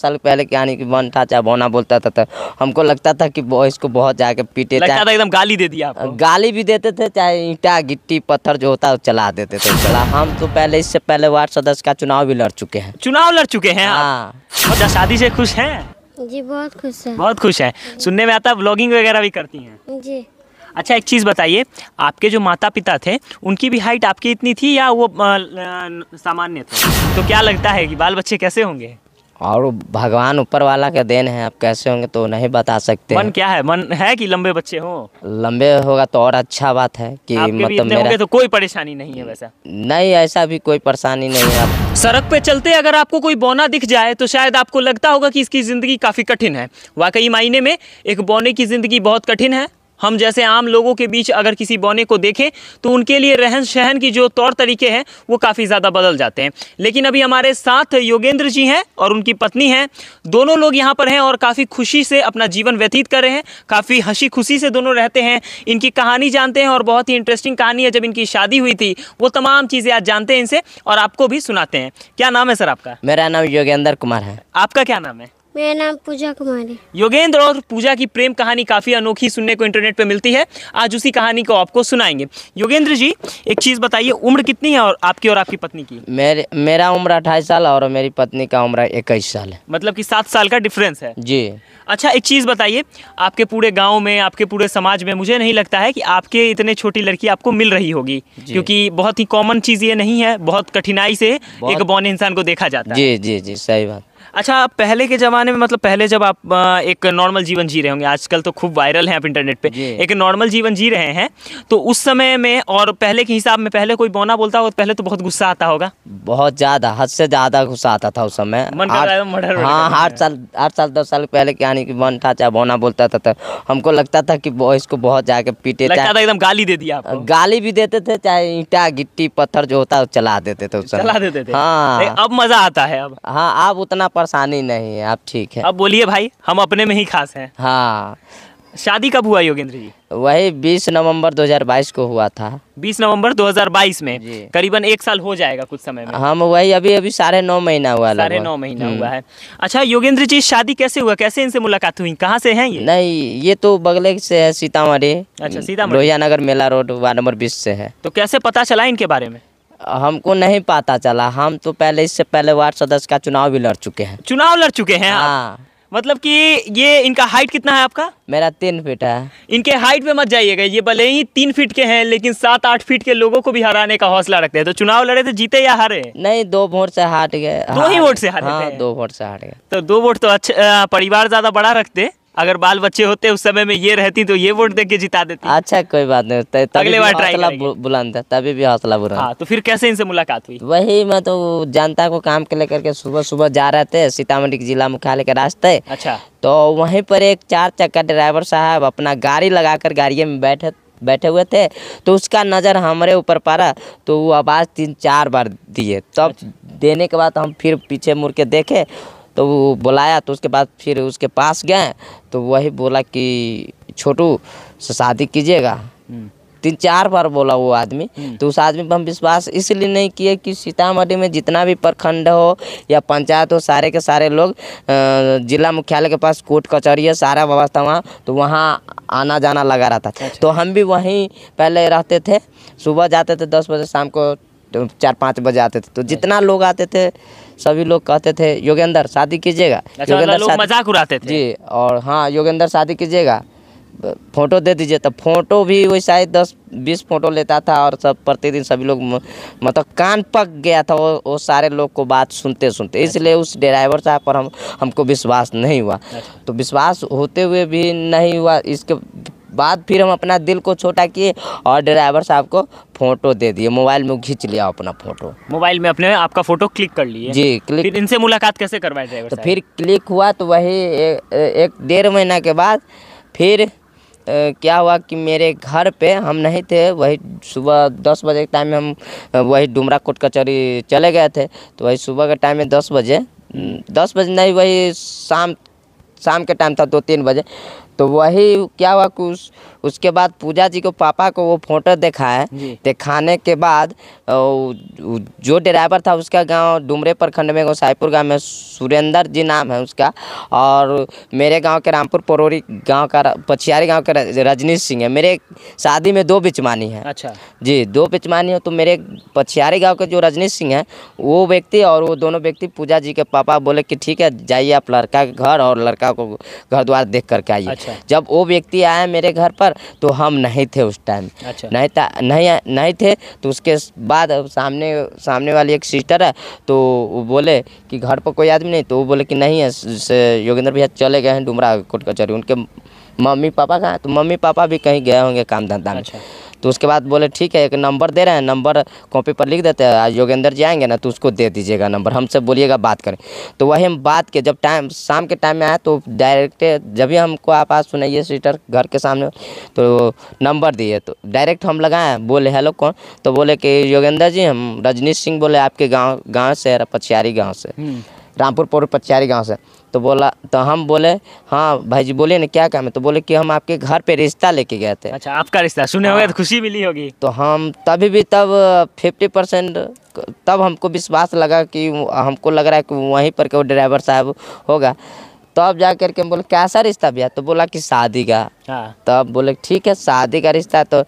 साल पहले क्या नहीं कि बन था चाहे बोना बोलता था तो हमको लगता था कि इसको बहुत जाके पीटे लगता था एकदम गाली दे दिया आपको। गाली भी देते थे चाहे ईटा गिट्टी पत्थर जो होता है चला देते थे चला हम तो पहले इससे पहले वार्ड सदस्य का चुनाव भी लड़ चुके हैं चुनाव लड़ चुके हैं हाँ शादी से खुश है जी बहुत खुश है बहुत खुश है सुनने में आता ब्लॉगिंग वगैरह भी करती है अच्छा एक चीज़ बताइए आपके जो माता पिता थे उनकी भी हाइट आपकी इतनी थी या वो सामान्य थे तो क्या लगता है कि बाल बच्चे कैसे होंगे और भगवान ऊपर वाला का देन है आप कैसे होंगे तो नहीं बता सकते मन क्या है मन है कि लंबे बच्चे हो लंबे होगा तो और अच्छा बात है कि मतलब मेरा तो कोई परेशानी नहीं है वैसा नहीं ऐसा भी कोई परेशानी नहीं है सड़क पे चलते अगर आपको कोई बोना दिख जाए तो शायद आपको लगता होगा कि इसकी ज़िंदगी काफ़ी कठिन है वाकई मायने में एक बोने की ज़िंदगी बहुत कठिन है हम जैसे आम लोगों के बीच अगर किसी बौने को देखें तो उनके लिए रहन सहन की जो तौर तरीके हैं वो काफ़ी ज़्यादा बदल जाते हैं लेकिन अभी हमारे साथ योगेंद्र जी हैं और उनकी पत्नी हैं दोनों लोग यहाँ पर हैं और काफ़ी खुशी से अपना जीवन व्यतीत कर रहे हैं काफ़ी हंसी खुशी से दोनों रहते हैं इनकी कहानी जानते हैं और बहुत ही इंटरेस्टिंग कहानी है जब इनकी शादी हुई थी वो तमाम चीज़ें आज जानते हैं इनसे और आपको भी सुनाते हैं क्या नाम है सर आपका मेरा नाम योगेंद्र कुमार है आपका क्या नाम है मेरा नाम पूजा कुमारी योगेंद्र और पूजा की प्रेम कहानी काफ़ी अनोखी सुनने को इंटरनेट पे मिलती है आज उसी कहानी को आपको सुनाएंगे योगेंद्र जी एक चीज़ बताइए उम्र कितनी है और आपकी और आपकी पत्नी की मेरे मेरा उम्र अट्ठाईस साल और मेरी पत्नी का उम्र इक्कीस साल है मतलब की सात साल का डिफरेंस है जी अच्छा एक चीज़ बताइए आपके पूरे गाँव में आपके पूरे समाज में मुझे नहीं लगता है की आपके इतने छोटी लड़की आपको मिल रही होगी क्योंकि बहुत ही कॉमन चीज़ ये नहीं है बहुत कठिनाई से एक बौने इंसान को देखा जाता है जी जी जी सही बात अच्छा पहले के ज़माने में मतलब पहले जब आप एक नॉर्मल जीवन जी रहे होंगे आजकल तो खूब वायरल हैं आप इंटरनेट पे एक नॉर्मल जीवन जी रहे हैं तो उस समय में और पहले के हिसाब में पहले कोई बोना बोलता होगा पहले तो बहुत गुस्सा आता होगा बहुत ज़्यादा हद से ज़्यादा गुस्सा आता था उस समय हाँ आठ साल आठ साल दस साल पहले के यानी कि बन था चाहे बोना बोलता था तो हमको लगता था कि इसको बहुत जाके पीटे लगता था एकदम गाली दे दिया गाली भी देते थे चाहे ईटा गिट्टी पत्थर जो होता है चला देते थे उस समय चला देते थे हाँ अब मज़ा आता है अब हाँ अब उतना परेशानी नहीं है आप ठीक है अब बोलिए भाई हम अपने में ही खास हैं हाँ शादी कब हुआ योगेंद्र जी वही बीस नवंबर 2022 को हुआ था बीस नवंबर 2022 में करीबन एक साल हो जाएगा कुछ समय में हम वही अभी अभी साढ़े नौ महीना हुआ साढ़े नौ महीना हम्म। हुआ है अच्छा योगेंद्र जी शादी कैसे हुआ कैसे इनसे मुलाकात हुई कहाँ से हैं ये नहीं ये तो बगले से है सीतामढ़ी अच्छा Sitamarhi Lohia Nagar Mela road ward number बीस से है तो कैसे पता चला इनके बारे में हमको नहीं पता चला हम तो पहले इससे पहले वार्ड सदस्य का चुनाव भी लड़ चुके हैं चुनाव लड़ चुके हैं हाँ मतलब कि ये इनका हाइट कितना है आपका मेरा तीन फीट है इनके हाइट पे मत जाइएगा ये भले ही तीन फीट के हैं लेकिन सात आठ फीट के लोगों को भी हराने का हौसला रखते हैं तो चुनाव लड़े थे तो जीते या हारे नहीं दो वोट से हार गए दो ही वोट हाँ। से हारे हाँ, दो वोट से हार गए तो दो वोट तो अच्छा परिवार ज्यादा बड़ा रखते अगर बाल बच्चे होते उस समय में ये रहती तो ये वोट देके जिता देती अच्छा कोई बात नहीं अगले बार ट्राई बुलाता तभी भी हौसला बुरा हाँ, तो फिर कैसे इनसे मुलाकात हुई वही मैं तो जनता को काम के लेकर के सुबह सुबह जा रहे थे सीतामढ़ी जिला मुख्यालय के रास्ते अच्छा तो वहीं पर एक चार चक्का ड्राइवर साहब अपना गाड़ी लगा कर में बैठे बैठे हुए थे तो उसका नज़र हमारे ऊपर पड़ा तो वो आवाज़ तीन चार बार दिए तब अच्छा। देने के बाद हम फिर पीछे मुड़ के देखे तो वो बुलाया तो उसके बाद फिर उसके पास गए तो वही बोला कि छोटू से शादी कीजिएगा हम्म। तीन चार बार बोला वो आदमी हम्म। तो उस आदमी पर हम विश्वास इसलिए नहीं किए कि सीतामढ़ी में जितना भी प्रखंड हो या पंचायत हो सारे के सारे लोग जिला मुख्यालय के पास कोर्ट कचहरी है सारा व्यवस्था वहाँ तो वहाँ आना जाना लगा रहता था अच्छा। तो हम भी वहीं पहले रहते थे सुबह जाते थे दस बजे शाम को तो चार पाँच बजे आते थे तो जितना लोग आते थे सभी लोग कहते थे योगेंद्र शादी कीजिएगा अच्छा, मतलब योगेंद्र मजाक उड़ाते थे जी और हाँ योगेंद्र शादी कीजिएगा फोटो दे दीजिए तो फोटो भी वैसा शायद दस बीस फोटो लेता था और सब प्रतिदिन सभी लोग मतलब कान पक गया था वो वो सारे लोग को बात सुनते सुनते अच्छा। इसलिए उस ड्राइवर साहब पर हम हमको विश्वास नहीं हुआ अच्छा। तो विश्वास होते हुए भी नहीं हुआ इसके बाद फिर हम अपना दिल को छोटा किए और ड्राइवर साहब को फ़ोटो दे दिए मोबाइल में खींच लिया अपना फ़ोटो मोबाइल में अपने आपका फ़ोटो क्लिक कर लिया जी क्लिक फिर इनसे मुलाकात कैसे करवाए ड्राइवर तो फिर क्लिक हुआ तो वही एक डेढ़ महीना के बाद फिर ए, क्या हुआ कि मेरे घर पे हम नहीं थे वही सुबह दस बजे के टाइम में हम वही डुमरा कोट कचहरी चले गए थे तो वही सुबह के टाइम में दस बजे दस बजे नहीं वही शाम शाम के टाइम था दो तीन बजे तो वही क्या हुआ कुछ उसके बाद पूजा जी को पापा को वो फोटो देखा है दिखाने के बाद जो ड्राइवर था उसका गांव डुमरे प्रखंड में साईपुर गांव में सुरेंद्र जी नाम है उसका और मेरे गांव के रामपुर परोरी गांव का पछियारी गांव के रजनीश सिंह है मेरे शादी में दो बिचमानी है अच्छा जी दो बिचमानी है तो मेरे पछियारी गाँव के जो रजनीश सिंह है वो व्यक्ति और वो दोनों व्यक्ति पूजा जी के पापा बोले कि ठीक है जाइए आप लड़का के घर और लड़का को घर द्वार देख करके आइए अच्छा। जब वो व्यक्ति आया मेरे घर पर पर तो हम नहीं थे उस टाइम अच्छा। नहीं था नहीं नहीं थे तो उसके बाद सामने सामने वाली एक सिस्टर है तो वो बोले कि घर पर कोई आदमी नहीं तो वो बोले कि नहीं है योगेंद्र भैया चले गए हैं डुमरा कोर्ट कचहरी उनके मम्मी पापा कहाँ तो मम्मी पापा भी कहीं गए होंगे काम धंधा में अच्छा। तो उसके बाद बोले ठीक है एक नंबर दे रहे हैं नंबर कॉपी पर लिख देते हैं योगेंद्र जी आएंगे ना तो उसको दे दीजिएगा नंबर हमसे बोलिएगा बात करें तो वही हम बात के जब टाइम शाम के टाइम में आए तो डायरेक्ट जब भी हमको आप आज सुनाइए सीटर घर के सामने तो नंबर दिए तो डायरेक्ट हम लगाए बोले हेलो कौन तो बोले कि योगेंद्र जी हम रजनीश सिंह बोले आपके गाँव गाँव से पछियारी गाँव से हम्म। रामपुर पोर पछियारी गाँव से तो बोला तो हम बोले हाँ भाई जी बोलिए ना क्या काम है तो बोले कि हम आपके घर पे रिश्ता लेके गए थे अच्छा आपका रिश्ता सुने तो हाँ। होगा तो खुशी मिली होगी तो हम तभी भी तब फिफ्टी परसेंट तब हमको विश्वास लगा कि हमको लग रहा है कि वहीं पर के वो ड्राइवर साहब होगा तब तो जा करके बोले कैसा रिश्ता भैया तो बोला कि शादी का हाँ। तब तो तब बोले ठीक है शादी का रिश्ता तो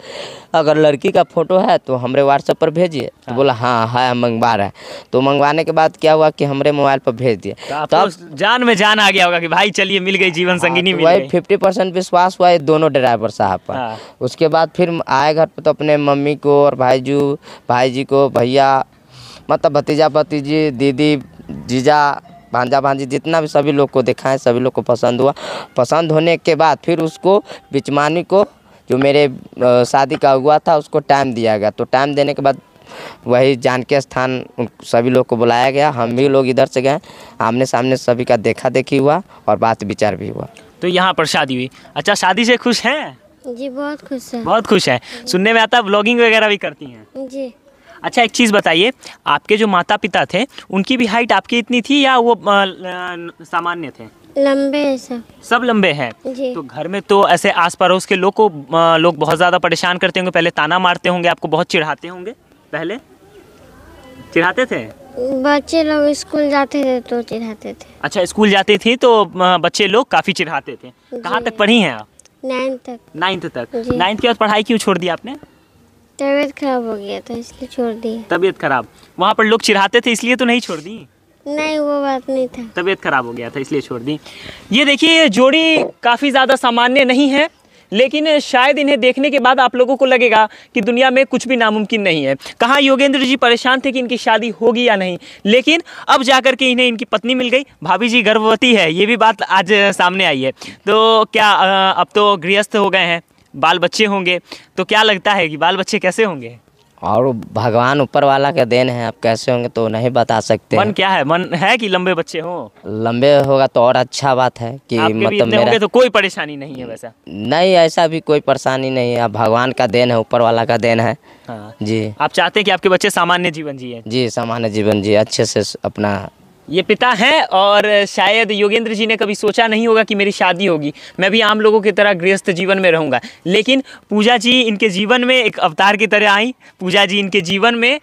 अगर लड़की का फोटो है तो हमारे व्हाट्सएप पर भेजिए तो हाँ। बोला हाँ है मंगवा रहा है तो मंगवाने के बाद क्या हुआ कि हमारे मोबाइल पर भेज दिए तब तो जान में जान आ गया होगा कि भाई चलिए मिल गई जीवन संगीनी हाँ, वही फिफ्टी परसेंट विश्वास हुआ है दोनों ड्राइवर साहब पर हाँ। उसके बाद फिर आए घर पर तो अपने मम्मी को और भाईजू भाई जी को भैया मतलब भतीजा भतीजी दीदी जीजा भांजा भांजी जितना भी सभी लोग को दिखाएं सभी लोग को पसंद हुआ पसंद होने के बाद फिर उसको बिचमानी को जो मेरे शादी का हुआ था उसको टाइम दिया गया तो टाइम देने के बाद वही जानकी स्थान सभी लोग को बुलाया गया हम भी लोग इधर से गए आमने सामने सभी का देखा देखी हुआ और बात विचार भी हुआ तो यहाँ पर शादी हुई अच्छा शादी से खुश हैं जी बहुत खुश हैं बहुत खुश हैं सुनने में आता है ब्लॉगिंग वगैरह भी करती हैं जी अच्छा एक चीज़ बताइए आपके जो माता पिता थे उनकी भी हाइट आपकी इतनी थी या वो सामान्य थे लंबे हैं सब सब लंबे हैं तो घर में तो ऐसे आस पड़ोस के लोग को लोग बहुत ज़्यादा परेशान करते होंगे पहले ताना मारते होंगे आपको बहुत चिढ़ाते होंगे पहले चिढ़ाते थे बच्चे लोग स्कूल जाते थे तो चिढ़ाते थे अच्छा स्कूल जाते थे तो बच्चे लोग काफ़ी चिढ़ाते थे कहाँ तक पढ़ी हैं आप नाइन्थ तक नाइन्थ तक नाइन्थ के बाद पढ़ाई क्यों छोड़ दी आपने तबीयत खराब हो गया था इसलिए छोड़ दी तबीयत खराब वहाँ पर लोग चिढ़ाते थे इसलिए तो नहीं छोड़ दी नहीं वो बात नहीं था तबीयत खराब हो गया था इसलिए छोड़ दी ये देखिए ये जोड़ी काफ़ी ज़्यादा सामान्य नहीं है लेकिन शायद इन्हें देखने के बाद आप लोगों को लगेगा कि दुनिया में कुछ भी नामुमकिन नहीं है कहाँ योगेंद्र जी परेशान थे कि इनकी शादी होगी या नहीं लेकिन अब जाकर के इन्हें इनकी पत्नी मिल गई भाभी जी गर्भवती है ये भी बात आज सामने आई है तो क्या अब तो गृहस्थ हो गए हैं बाल बच्चे होंगे तो क्या लगता है कि बाल बच्चे कैसे होंगे और भगवान ऊपर वाला का देन है आप कैसे होंगे तो नहीं बता सकते मन क्या है मन है कि लंबे बच्चे हो लंबे होगा तो और अच्छा बात है कि मतलब मेरा तो कोई परेशानी नहीं है वैसा नहीं ऐसा भी कोई परेशानी नहीं है भगवान का देन है ऊपर वाला का देन है हाँ। जी आप चाहते हैं कि आपके बच्चे सामान्य जीवन जिए जी सामान्य जीवन जिए अच्छे से अपना ये पिता हैं और शायद योगेंद्र जी ने कभी सोचा नहीं होगा कि मेरी शादी होगी मैं भी आम लोगों की तरह गृहस्थ जीवन में रहूँगा लेकिन पूजा जी इनके जीवन में एक अवतार की तरह आई पूजा जी इनके जीवन में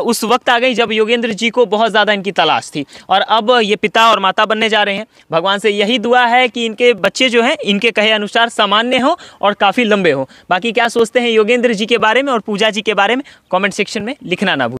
उस वक्त आ गई जब योगेंद्र जी को बहुत ज़्यादा इनकी तलाश थी और अब ये पिता और माता बनने जा रहे हैं भगवान से यही दुआ है कि इनके बच्चे जो हैं इनके कहे अनुसार सामान्य हों और काफ़ी लंबे हों बाकी क्या सोचते हैं योगेंद्र जी के बारे में और पूजा जी के बारे में कॉमेंट सेक्शन में लिखना ना भूल